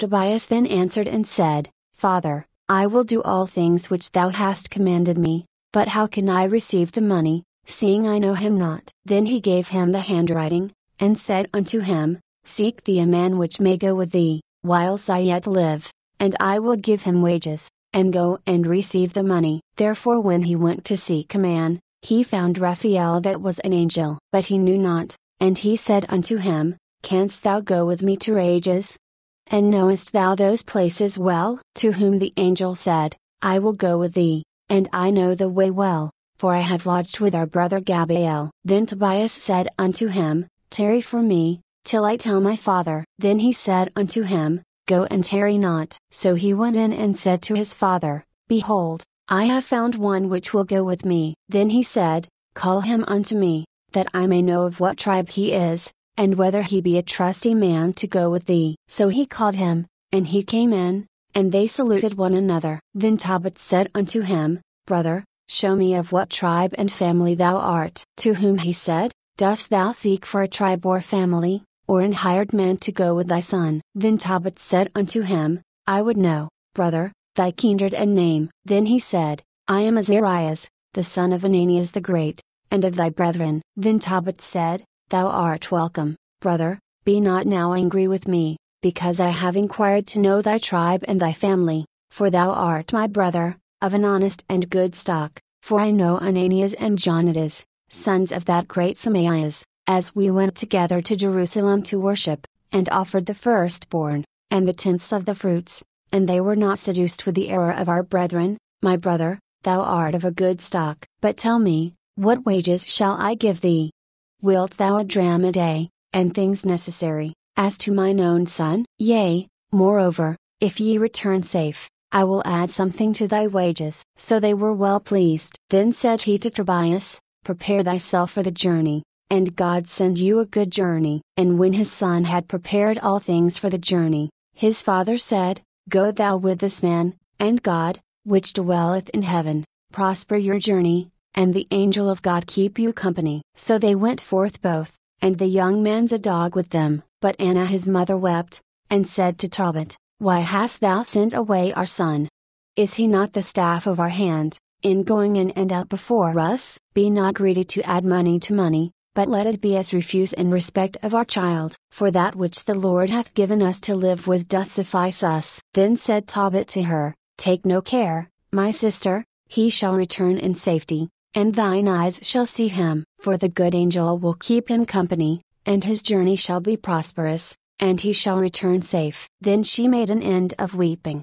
Tobias then answered and said, Father, I will do all things which thou hast commanded me, but how can I receive the money, seeing I know him not? Then he gave him the handwriting, and said unto him, Seek thee a man which may go with thee, whilst I yet live, and I will give him wages, and go and receive the money. Therefore, when he went to seek a man, he found Raphael that was an angel, but he knew not, and he said unto him, Canst thou go with me to Rages? And knowest thou those places well? To whom the angel said, I will go with thee, and I know the way well, for I have lodged with our brother Gabael. Then Tobias said unto him, Tarry for me, till I tell my father. Then he said unto him, Go and tarry not. So he went in and said to his father, Behold, I have found one which will go with me. Then he said, Call him unto me, that I may know of what tribe he is, and whether he be a trusty man to go with thee. So he called him, and he came in, and they saluted one another. Then Tobit said unto him, Brother, show me of what tribe and family thou art. To whom he said, Dost thou seek for a tribe or family, or an hired man to go with thy son? Then Tobit said unto him, I would know, brother, thy kindred and name. Then he said, I am Azarias, the son of Ananias the Great, and of thy brethren. Then Tobit said, Thou art welcome, brother, be not now angry with me, because I have inquired to know thy tribe and thy family, for thou art my brother, of an honest and good stock, for I know Ananias and Jonatas, sons of that great Samaeas, as we went together to Jerusalem to worship, and offered the firstborn, and the tenths of the fruits, and they were not seduced with the error of our brethren, my brother, thou art of a good stock. But tell me, what wages shall I give thee? wilt thou a dram a day, and things necessary, as to mine own son? Yea, moreover, if ye return safe, I will add something to thy wages. So they were well pleased. Then said he to Tobias, Prepare thyself for the journey, and God send you a good journey. And when his son had prepared all things for the journey, his father said, Go thou with this man, and God, which dwelleth in heaven, prosper your journey, and the angel of God keep you company. So they went forth both, and the young man's a dog with them. But Anna his mother wept, and said to Talbot, Why hast thou sent away our son? Is he not the staff of our hand, in going in and out before us? Be not greedy to add money to money, but let it be as refuse in respect of our child, for that which the Lord hath given us to live with doth suffice us. Then said Talbot to her, Take no care, my sister, he shall return in safety, and thine eyes shall see him, for the good angel will keep him company, and his journey shall be prosperous, and he shall return safe. Then she made an end of weeping,